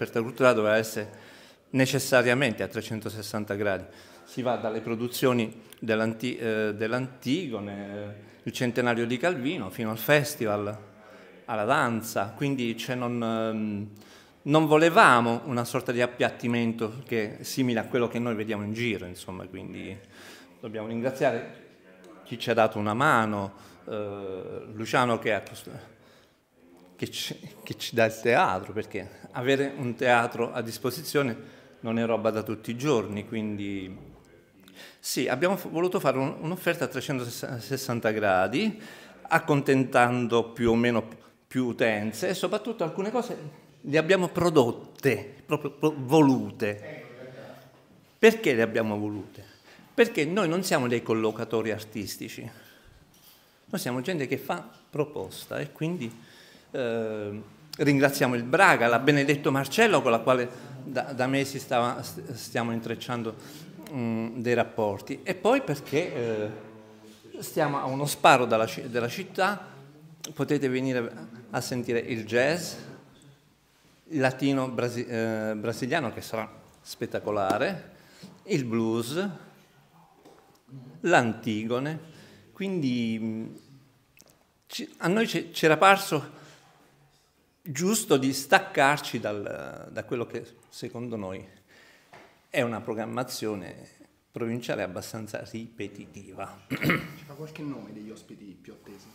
l'offerta culturale doveva essere necessariamente a 360 gradi. Si va dalle produzioni dell'anti, eh, dell'Antigone, eh, il centenario di Calvino, fino al festival, alla danza, quindi cioè, non, ehm, non, volevamo una sorta di appiattimento che è simile a quello che noi vediamo in giro, insomma, quindi dobbiamo ringraziare chi ci ha dato una mano, eh, Luciano che ha costruito che ci, che ci dà il teatro, perché avere un teatro a disposizione non è roba da tutti i giorni, quindi sì, abbiamo voluto fare un'offerta a 360 gradi, accontentando più o meno più utenze e soprattutto alcune cose le abbiamo prodotte, proprio volute. Perché le abbiamo volute? Perché noi non siamo dei collocatori artistici, noi siamo gente che fa proposta e quindi Ehm, ringraziamo il Braga, la Benedetto Marcello con la quale da, da mesi stava, stiamo intrecciando mh, mm, dei rapporti e poi perché eh, stiamo a uno sparo dalla, della città, potete venire a sentire il jazz il latino brasi eh, brasiliano che sarà spettacolare, il blues, l'antigone, quindi mh, mm, a noi c'era parso giusto di staccarci dal, da quello che secondo noi è una programmazione provinciale abbastanza ripetitiva. Ci fa qualche nome degli ospiti piottesi?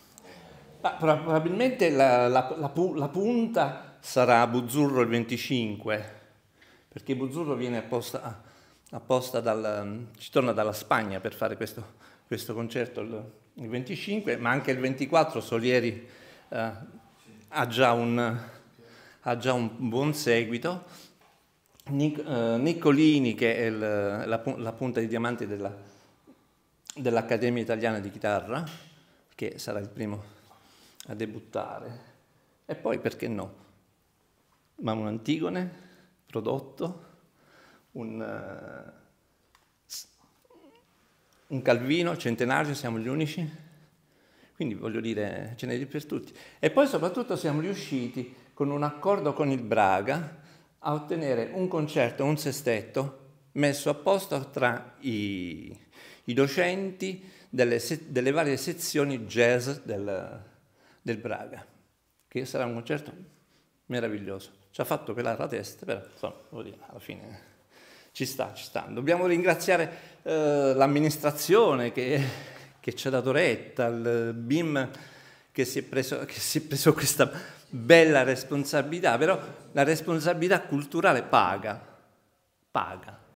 Ah, probabilmente la, la, la, la, punta sarà Buzzurro il 25, perché Buzzurro viene apposta, apposta dal, ci torna dalla Spagna per fare questo, questo concerto il, il, 25, ma anche il 24 Solieri eh, ha già un, ha già un buon seguito. Nic, eh, Niccolini, che è il, la, la, punta di diamanti della, dell'Accademia Italiana di Chitarra, che sarà il primo a debuttare. E poi, perché no? Ma un Antigone, prodotto, un, uh, un Calvino, centenario, siamo gli unici. Quindi voglio dire, ce n'è di per tutti. E poi soprattutto siamo riusciti con un accordo con il Braga a ottenere un concerto, un sestetto messo a posto tra i, i docenti delle, se, delle, varie sezioni jazz del, del, Braga, che sarà un concerto meraviglioso. Ci ha fatto pelare la testa, però insomma, devo dire, alla fine ci sta, ci sta. Dobbiamo ringraziare eh, l'amministrazione che che ci ha dato retta, al BIM che si, preso, che si è preso questa bella responsabilità, però la responsabilità culturale paga, paga.